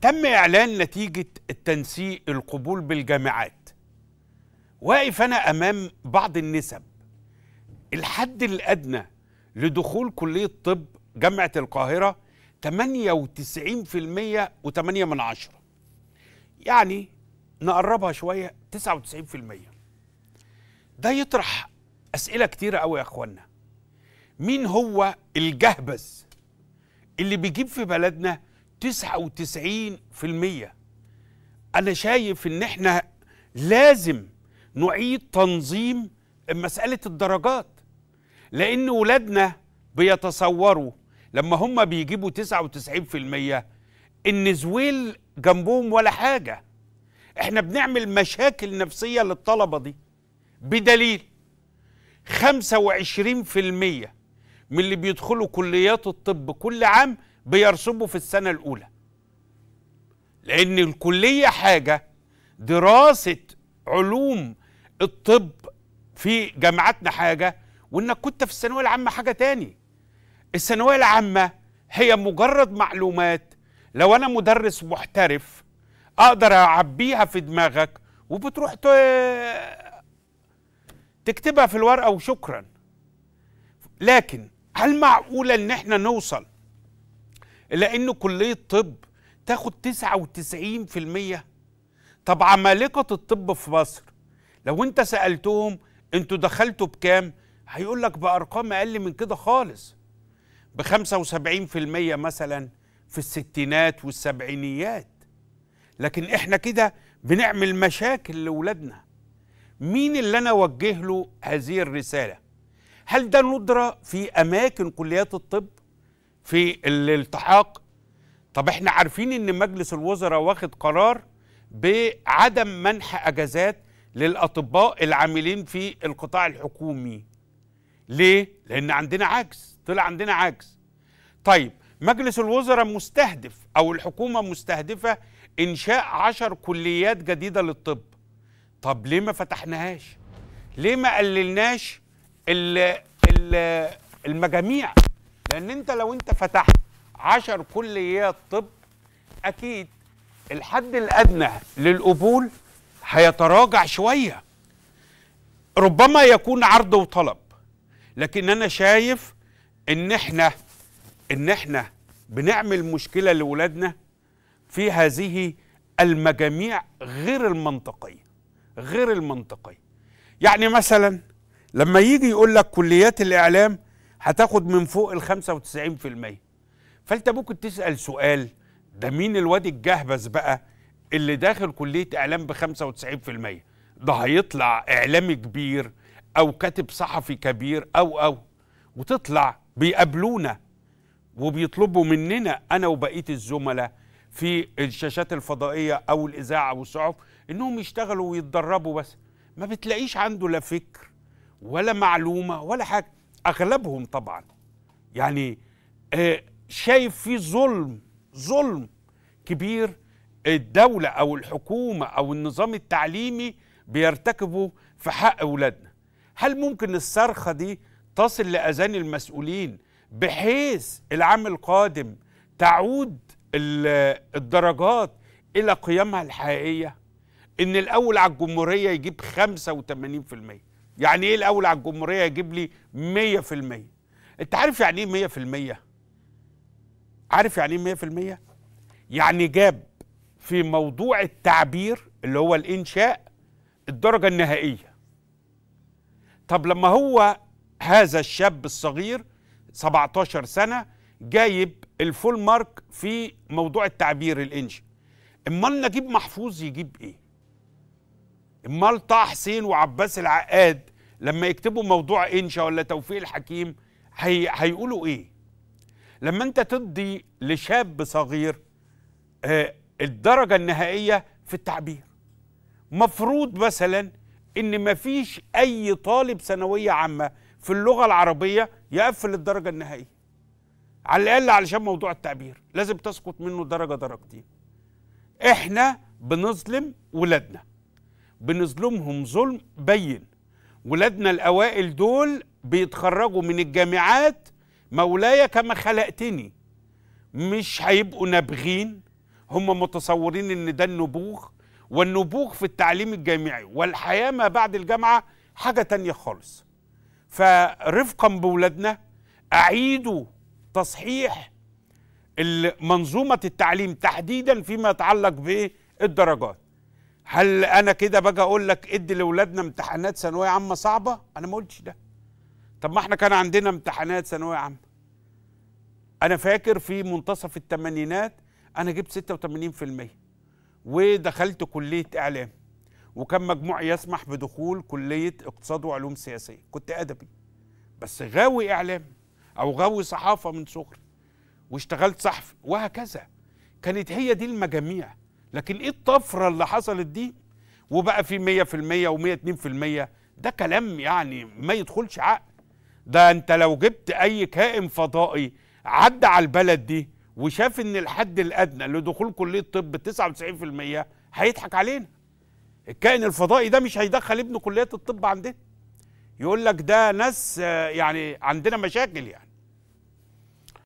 تم إعلان نتيجة التنسيق القبول بالجامعات واقف أنا أمام بعض النسب الحد الأدنى لدخول كلية طب جامعة القاهرة 98% و8 من عشرة يعني نقربها شوية 99% ده يطرح أسئلة كتيرة أوي يا أخوانا مين هو الجهبذ اللي بيجيب في بلدنا 99% انا شايف ان احنا لازم نعيد تنظيم مساله الدرجات لان ولادنا بيتصوروا لما هم بيجيبوا 99% ان زويل جنبهم ولا حاجه احنا بنعمل مشاكل نفسيه للطلبه دي بدليل 25% من اللي بيدخلوا كليات الطب كل عام بيرسبوا في السنة الأولى لأن الكلية حاجة دراسة علوم الطب في جامعاتنا حاجة وإنك كنت في الثانوية العامة حاجة تاني الثانوية العامة هي مجرد معلومات لو أنا مدرس محترف أقدر أعبيها في دماغك وبتروح تكتبها في الورقة وشكرا لكن هل معقولة إن إحنا نوصل الا ان كليه طب تاخد 99% طب عمالقه الطب في مصر لو انت سالتهم انتوا دخلتوا بكام هيقول لك بارقام اقل من كده خالص ب 75% مثلا في الستينات والسبعينيات لكن احنا كده بنعمل مشاكل لاولادنا مين اللي انا اوجه له هذه الرساله هل ده ندره في اماكن كليات الطب في الالتحاق طب احنا عارفين ان مجلس الوزراء واخد قرار بعدم منح اجازات للاطباء العاملين في القطاع الحكومي ليه لان عندنا عجز طلع عندنا عجز طيب مجلس الوزراء مستهدف او الحكومه مستهدفه انشاء عشر كليات جديده للطب طب ليه ما فتحناهاش ليه ما قللناش ال المجاميع لان انت لو انت فتحت عشر كليات طب اكيد الحد الادنى للقبول هيتراجع شويه ربما يكون عرض وطلب لكن انا شايف ان احنا ان احنا بنعمل مشكله لولادنا في هذه المجاميع غير المنطقيه غير المنطقيه يعني مثلا لما يجي يقول لك كليات الاعلام هتاخد من فوق ال 95% فانت ممكن تسال سؤال ده مين الواد الجهبذ بقى اللي داخل كليه اعلام ب 95% ده هيطلع اعلامي كبير او كاتب صحفي كبير او او وتطلع بيقابلونا وبيطلبوا مننا انا وبقيه الزملاء في الشاشات الفضائيه او الاذاعه والصحف انهم يشتغلوا ويتدربوا بس ما بتلاقيش عنده لا فكر ولا معلومه ولا حاجه اغلبهم طبعا يعني آه، شايف في ظلم ظلم كبير الدولة أو الحكومة أو النظام التعليمي بيرتكبه في حق أولادنا هل ممكن الصرخة دي تصل لأذان المسؤولين بحيث العام القادم تعود الدرجات إلى قيمها الحقيقية إن الأول على الجمهورية يجيب 85% يعني ايه الاول على الجمهوريه يجيب لي 100% انت عارف يعني ايه 100% عارف يعني ايه 100% يعني جاب في موضوع التعبير اللي هو الانشاء الدرجه النهائيه طب لما هو هذا الشاب الصغير 17 سنه جايب الفول مارك في موضوع التعبير الانشاء امال نجيب محفوظ يجيب ايه امال طه حسين وعباس العقاد لما يكتبوا موضوع انشا ولا توفيق الحكيم هي... هيقولوا ايه لما انت تدي لشاب صغير آه الدرجه النهائيه في التعبير مفروض مثلا ان مفيش اي طالب ثانويه عامه في اللغه العربيه يقفل الدرجه النهائيه على الاقل علشان موضوع التعبير لازم تسقط منه درجه درجتين احنا بنظلم ولادنا بنظلمهم ظلم بين ولادنا الأوائل دول بيتخرجوا من الجامعات مولاي كما خلقتني مش هيبقوا نابغين هم متصورين ان ده النبوغ والنبوغ في التعليم الجامعي والحياة ما بعد الجامعة حاجة تانية خالص فرفقا بولادنا أعيدوا تصحيح منظومة التعليم تحديدا فيما يتعلق بالدرجات هل انا كده باجي اقول لك ادي لاولادنا امتحانات ثانويه عامه صعبه انا ما قلتش ده طب ما احنا كان عندنا امتحانات ثانويه عامه انا فاكر في منتصف الثمانينات انا جبت 86% ودخلت كليه اعلام وكان مجموعي يسمح بدخول كليه اقتصاد وعلوم سياسيه كنت ادبي بس غاوي اعلام او غاوي صحافه من صغري واشتغلت صحفي وهكذا كانت هي دي المجاميع لكن ايه الطفره اللي حصلت دي وبقى في 100% و102% ده كلام يعني ما يدخلش عقل ده انت لو جبت اي كائن فضائي عدى على البلد دي وشاف ان الحد الادنى لدخول كليه الطب 99% هيضحك علينا الكائن الفضائي ده مش هيدخل ابنه كليه الطب عندنا يقول لك ده ناس يعني عندنا مشاكل يعني